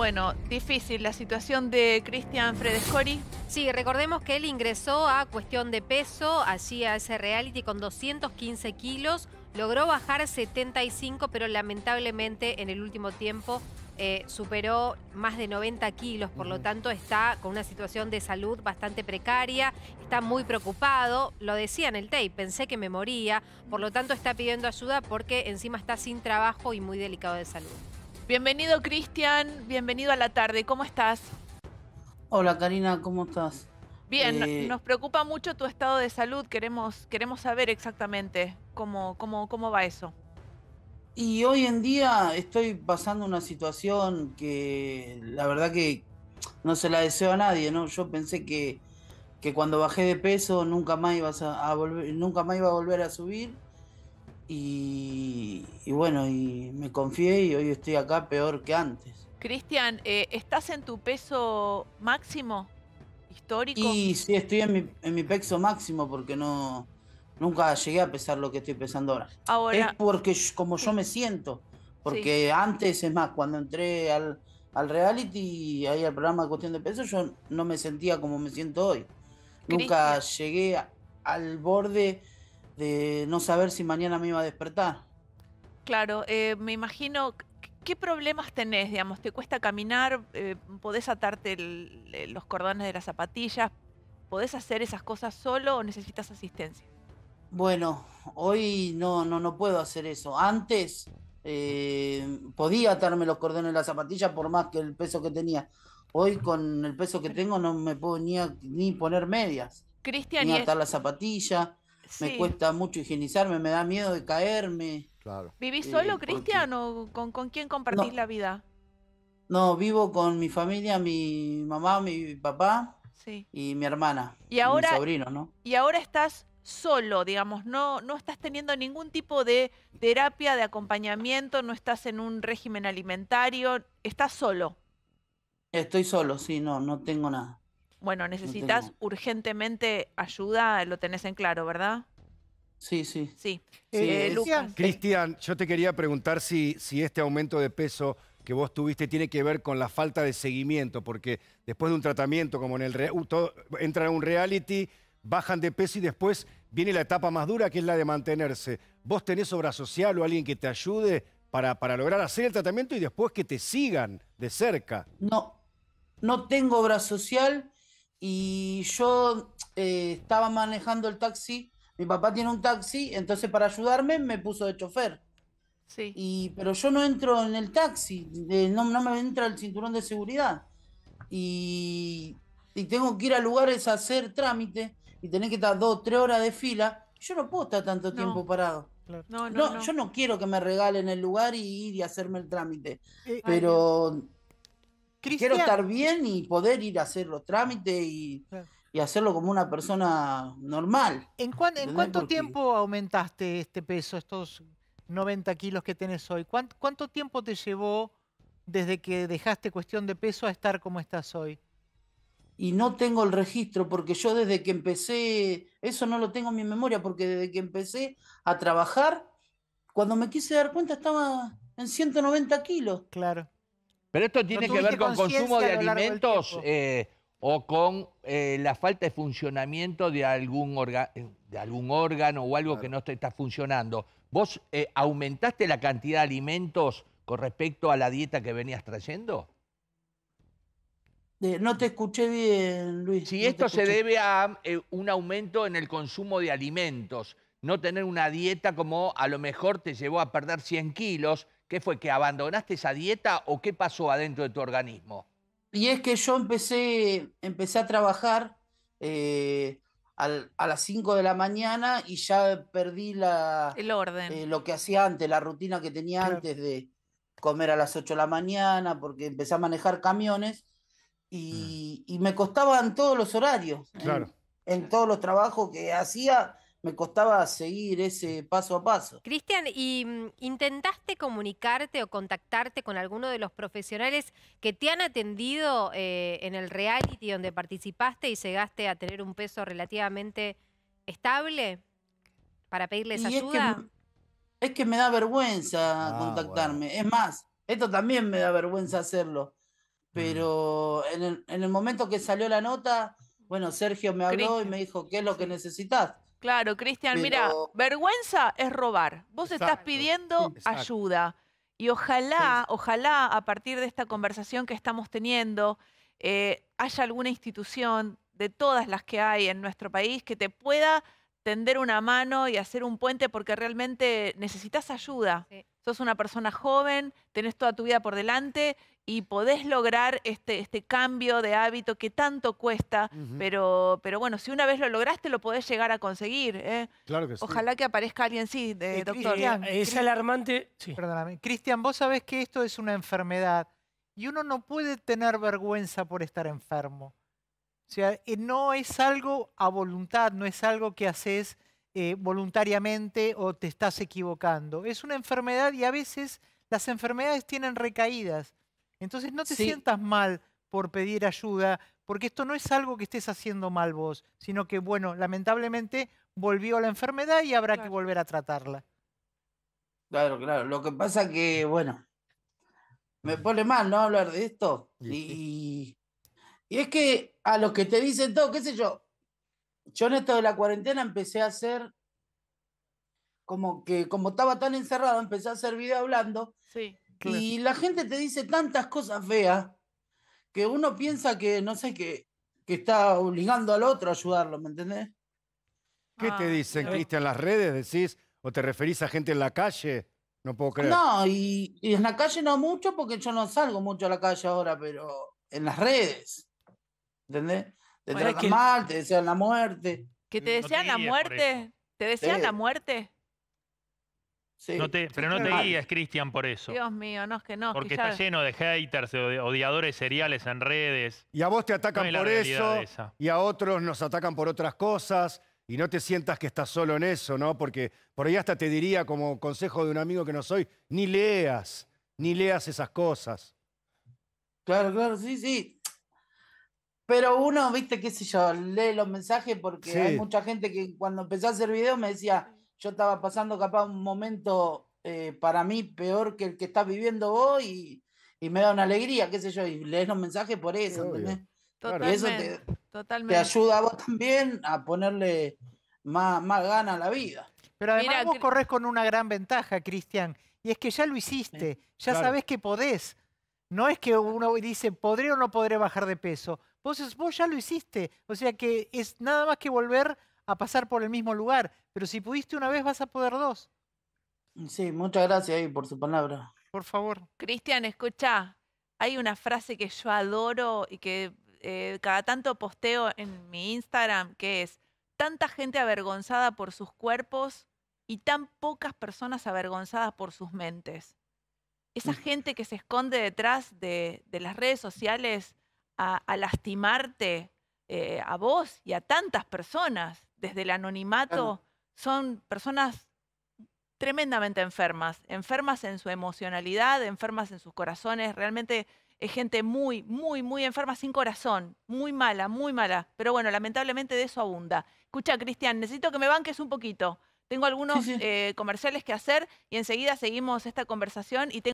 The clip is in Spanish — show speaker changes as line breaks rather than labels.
Bueno, difícil la situación de Cristian Fredescori. Sí, recordemos que él ingresó a cuestión de peso, allí a ese reality con 215 kilos, logró bajar 75, pero lamentablemente en el último tiempo eh, superó más de 90 kilos, por lo tanto está con una situación de salud bastante precaria, está muy preocupado, lo decía en el tape, pensé que me moría, por lo tanto está pidiendo ayuda porque encima está sin trabajo y muy delicado de salud. Bienvenido Cristian, bienvenido a la tarde, ¿cómo estás?
Hola Karina, ¿cómo estás?
Bien, eh, nos preocupa mucho tu estado de salud, queremos, queremos saber exactamente cómo, cómo, cómo va eso.
Y hoy en día estoy pasando una situación que la verdad que no se la deseo a nadie, ¿no? Yo pensé que, que cuando bajé de peso nunca más, ibas volver, nunca más iba a volver a subir y, bueno, y me confié y hoy estoy acá peor que antes.
Cristian, eh, ¿estás en tu peso máximo histórico? sí, estoy
en mi, peso máximo porque no nunca llegué a pesar lo que estoy pesando ahora. ahora es porque como yo me siento,
porque antes,
es más, cuando entré al, al reality, ahí al programa de cuestión de peso, yo no me sentía como me siento hoy. Nunca llegué al borde de no saber si mañana me iba a despertar.
Claro, eh, me imagino, ¿qué problemas tenés? Digamos, ¿Te cuesta caminar? Eh, ¿Podés atarte eh, los cordones de las zapatillas? ¿Podés hacer esas cosas solo o necesitas asistencia?
Bueno, hoy no, no, no puedo hacer eso. Antes podía atarme los cordones de las zapatillas por más que el peso que tenía. Hoy con el peso que tengo no me puedo ni, poner medias.
Cristian, ni atar la
zapatilla. Me cuesta mucho higienizarme, me da miedo de caerme. Claro. ¿Vivís eh, solo, Cristiano Cristian,
o con, con, quién compartís la vida?
No, vivo con mi familia, mi mamá, mi papá sí. y mi hermana. Y ahora, sobrino,
¿no? Y ahora estás solo, digamos, no, no estás teniendo ningún tipo de terapia, de acompañamiento, no estás en un régimen alimentario, estás solo.
Estoy solo, sí, no, no tengo nada.
Bueno, necesitas urgentemente ayuda, lo tenés en claro, ¿verdad? Sí, sí. Sí. Eh, eh, Cristian, yo te quería preguntar si, si este aumento de peso que vos tuviste tiene que ver con la falta de seguimiento, porque después de un tratamiento como en el... Uh, entra en a un reality, bajan de peso y después viene la etapa más dura, que es la de mantenerse. ¿Vos tenés obra social o alguien que te ayude para, para lograr hacer el tratamiento y después que te sigan de cerca?
No, no tengo obra social y yo eh, estaba manejando el taxi. Mi papá tiene un taxi, entonces para ayudarme me puso de chofer. Sí. Y, pero yo no entro en el taxi, eh, no, me entra el cinturón de seguridad. Y, tengo que ir a lugares a hacer trámite y tener que estar dos, tres horas de fila. Yo no puedo estar tanto tiempo parado. No, no, Yo no quiero que me regalen el lugar y ir y hacerme el trámite. Eh, pero. Quiero estar bien y poder ir a hacer los trámites y, hacerlo como una persona normal.
¿En, cuánto tiempo
aumentaste este peso, estos
90 kilos que tenés hoy? ¿Cuánto, ¿Cuánto tiempo te llevó desde que dejaste
cuestión de peso a estar como estás hoy? y no tengo el registro porque yo desde que empecé, eso no lo tengo en mi memoria, porque desde que empecé a trabajar, cuando me quise dar cuenta estaba en 190 kilos. Claro.
Pero esto tiene que ver con consumo de alimentos eh, o con eh, la falta de funcionamiento de algún, eh, órgano o algo que no está funcionando. ¿Vos aumentaste la cantidad de alimentos con respecto a la dieta que venías trayendo?
no te escuché bien, Luis. Si esto se debe
a un aumento en el consumo de alimentos, no tener una dieta como a lo mejor te llevó a perder 100 kilos, ¿Qué fue? ¿Que abandonaste esa dieta o qué pasó adentro de tu organismo?
Y es que yo empecé, empecé a trabajar eh, a las 5 de la mañana y ya perdí la, el orden. Eh, lo que hacía antes, la rutina que tenía antes de comer a las 8 de la mañana, porque empecé a manejar camiones y, mm. me costaban todos los horarios. Claro. en, todos los trabajos que hacía, me costaba seguir ese paso a paso.
Cristian, ¿y mm, intentaste comunicarte o contactarte con alguno de los profesionales que te han atendido eh, en el reality donde participaste y llegaste a tener un peso relativamente estable para pedirles ayuda?
Es que, me da vergüenza ah, contactarme. Es más, esto también me da vergüenza hacerlo. Mm. Pero en, el, en momento que salió la nota, bueno, Sergio me habló y
me dijo, ¿qué es lo que necesitas? Claro, Cristian, mira, vergüenza es robar. Vos estás pidiendo ayuda. Y ojalá, ojalá a partir de esta conversación que estamos teniendo, eh, haya alguna institución de todas las que hay en nuestro país que te pueda tender una mano y hacer un puente porque realmente necesitas ayuda. Sos una persona joven, tenés toda tu vida por delante y podés lograr este, este cambio de hábito que tanto cuesta, pero, pero bueno, si una vez lo lograste, lo podés llegar a conseguir. ¿eh?
Claro que sí. Ojalá
que aparezca alguien, eh, sí, doctor. es
alarmante. Perdóname. Cristian, vos sabés que esto es una enfermedad y uno no puede tener vergüenza por estar enfermo. O sea, eh, no es algo a voluntad, no es algo que haces eh, voluntariamente o te estás equivocando. Es una enfermedad y a veces las enfermedades tienen recaídas. Entonces no te sientas mal por pedir ayuda, porque esto no es algo que estés haciendo mal vos, sino que, bueno, lamentablemente volvió la enfermedad y habrá que volver a tratarla.
Claro, claro. Lo que pasa que, bueno, me pone mal no hablar de esto. Y, y es que a los que te dicen todo, qué sé yo, yo en esto de la cuarentena empecé a hacer, como que como estaba tan encerrado, empecé a hacer video hablando.
Sí. Y
la gente te dice tantas cosas feas que uno piensa que, no sé, que, que está obligando al otro a ayudarlo, ¿me entendés?
¿Qué te ah, dicen, Cristian? ¿Las redes decís? ¿O te referís a gente en la calle? No puedo creer. No,
y en la calle no mucho porque yo no salgo mucho a la calle
ahora, pero
en las redes. ¿Entendés?
Te mal,
te desean la muerte.
¿Que te desean la muerte? ¿Te desean la muerte?
Sí. pero no te guías, Cristian, por eso. Dios
mío, no es que no. Porque está lleno
de haters, odiadores seriales en redes. Y
a vos te atacan por eso, y a otros nos atacan por otras cosas, y no te sientas que estás solo en eso, ¿no? Porque por ahí hasta te diría, como consejo de un amigo que no soy, ni leas, ni leas esas cosas.
Claro, claro, sí, sí. Pero uno, viste, qué sé yo, lee los mensajes porque hay mucha gente que cuando empecé a hacer videos me decía, yo estaba pasando capaz un momento eh, para mí peor que el que estás viviendo vos y, me da una alegría, qué sé yo, y lees los mensajes por eso, ¿entendés? Totalmente,
eso te, ayuda
a vos también a ponerle más, más gana a la vida. Pero además vos corres con una gran
ventaja, Cristian, y es que ya lo hiciste, ya sabés que podés. No es que uno dice, podré o no podré bajar de peso vos ya lo hiciste, o sea que es nada más que volver a pasar por el mismo lugar, pero si pudiste una vez vas a poder dos.
Sí, muchas gracias por su palabra.
Por favor. Cristian, escucha, hay una frase que yo adoro y que eh, cada tanto posteo en mi Instagram, que es, tanta gente avergonzada por sus cuerpos y tan pocas personas avergonzadas por sus mentes. Esa mm. gente que se esconde detrás de las redes sociales a, lastimarte eh, a vos y a tantas personas desde el anonimato, son personas tremendamente enfermas, enfermas en su emocionalidad, enfermas en sus corazones, realmente es gente muy, muy, muy enferma, sin corazón, muy mala, muy mala, pero bueno, lamentablemente de eso abunda. Escucha, Cristian, necesito que me banques un poquito. Tengo algunos eh, comerciales que hacer y enseguida seguimos esta conversación y tengo